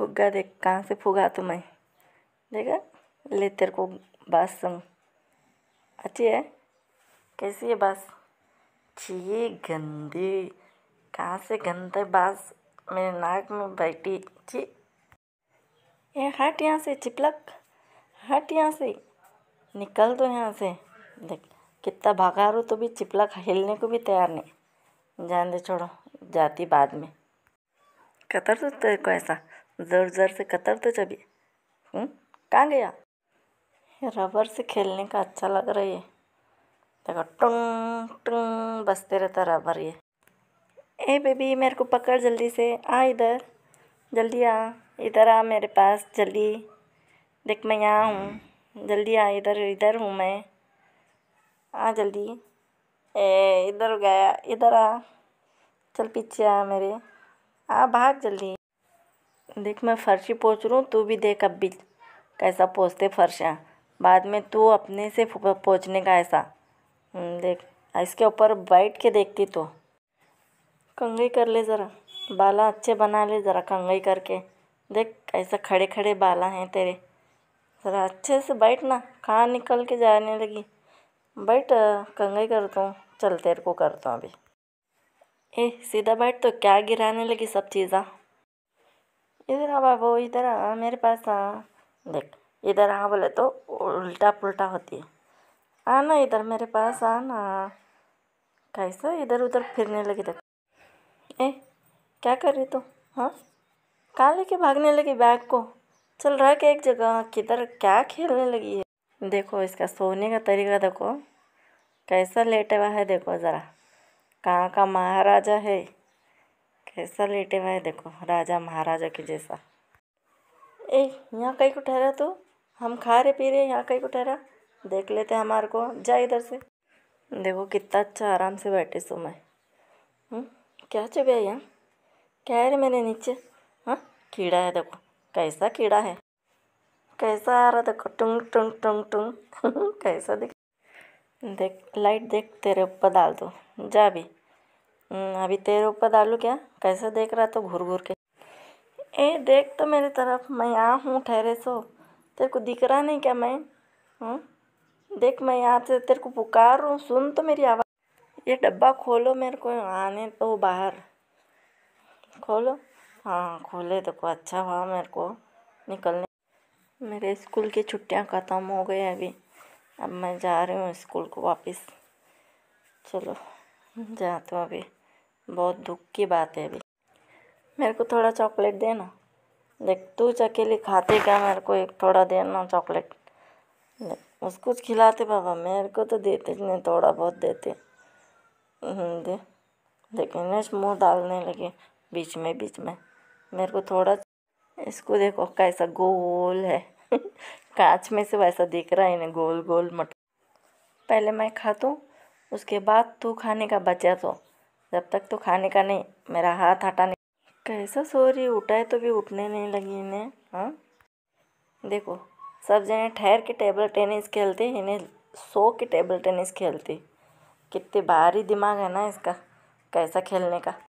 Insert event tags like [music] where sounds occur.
फुग्गा देख कहाँ से फुगा तो मैं देखा ले तेरे को बास सुन अच्छी है कैसी है बास छी गंदी कहाँ से गंदे बास मेरे नाक में बैठी छी ये हट यहाँ से चिपलक हट यहाँ से निकल दो तो यहाँ से देख कितना भागा रो तो भी चिपलक हिलने को भी तैयार नहीं जान दे छोड़ो जाती बाद में कतर तो तेरे को ऐसा ज़ोर ज़ोर से कतर तो चबी हम्म? कहाँ गया रबर से खेलने का अच्छा लग रहा है देखो टंग टंग बजते रहता रबर ये ए बेबी मेरे को पकड़ जल्दी से आ इधर जल्दी आ इधर आ मेरे पास जल्दी देख मैं यहाँ हूँ जल्दी आ इधर इधर हूँ मैं आ जल्दी ए इधर गया इधर आ चल पीछे आ मेरे आ भाग जल्दी देख मैं फर्शी पोछ रहा हूँ तू भी देख अभी कैसा पोछते फर्शियाँ बाद में तू अपने से पोछने का ऐसा हम्म, देख इसके ऊपर बैठ के देखती तो कंगई कर ले ज़रा बाला अच्छे बना ले ज़रा कंगई करके देख ऐसा खड़े खड़े बाला हैं तेरे ज़रा अच्छे से बैठ ना कहाँ निकल के जाने लगी बैठ कंगई करता हूँ चल तेरे को करता हूँ अभी ए सीधा बैठ तो क्या गिराने लगी सब चीज़ा इधर आ वो इधर आ मेरे पास आ देख इधर आ बोले तो उल्टा पुल्टा होती है आना इधर मेरे पास आना कैसा इधर उधर फिरने लगी देख ए क्या कर रही तू हाँ कहाँ लेके भागने लगी बैग को चल रहा क्या एक जगह किधर क्या खेलने लगी है देखो इसका सोने का तरीका देखो कैसा लेटे हुआ है देखो ज़रा कहाँ का महाराजा है कैसा लेटे हुआ है देखो राजा महाराजा के जैसा ए यहाँ कहीं को ठहरा तो हम खा रहे पी रहे यहाँ कहीं को ठहरा देख लेते हमारे को जा इधर से देखो कितना अच्छा आराम से बैठे सो मैं हम्म, क्या चुभे है यहाँ क्या है रे मेरे नीचे हाँ कीड़ा है देखो कैसा कीड़ा है कैसा आ रहा देखो टुंग टुंग टुंग टुंग [laughs] कैसा दिख देख लाइट देख तेरे ऊपर डाल दो जा भी हम्म, अभी तेरे ऊपर डालूँ क्या कैसे देख रहा तो घूर घूर के ए देख तो मेरे तरफ मैं यहाँ हूँ ठहरे सो तेरे को दिख रहा नहीं क्या मैं हूँ हम्म, देख मैं यहाँ से तेरे को पुकार रहा हूँ सुन तो मेरी आवाज़ ये डब्बा खोलो मेरे को आने तो बाहर खोलो हाँ खोले देखो तो अच्छा हुआ मेरे को निकलने मेरे स्कूल की छुट्टियाँ ख़त्म हो गई अभी अब मैं जा रही हूँ स्कूल को वापस चलो जाता हूँ अभी बहुत दुख की बात है अभी मेरे को थोड़ा चॉकलेट देना देख तू अकेली खाते क्या मेरे को एक थोड़ा देना चॉकलेट उसको खिलाते बाबा मेरे को तो देते नहीं थोड़ा बहुत देते हम्म, दे लेकिन मुँह डालने लगे बीच में बीच में मेरे को थोड़ा इसको देखो कैसा गोल है [laughs] कांच में से वैसा दिख रहा है इन्हें गोल गोल मट पहले मैं खा तो उसके बाद तू खाने का बचा तो जब तक तो खाने का नहीं मेरा हाथ हटा नहीं कैसा सो रही उठाए तो भी उठने नहीं लगी इन्हें हाँ देखो सब जने ठहर के टेबल टेनिस खेलते इन्हें सो के टेबल टेनिस खेलते कितने भारी दिमाग है ना इसका कैसा खेलने का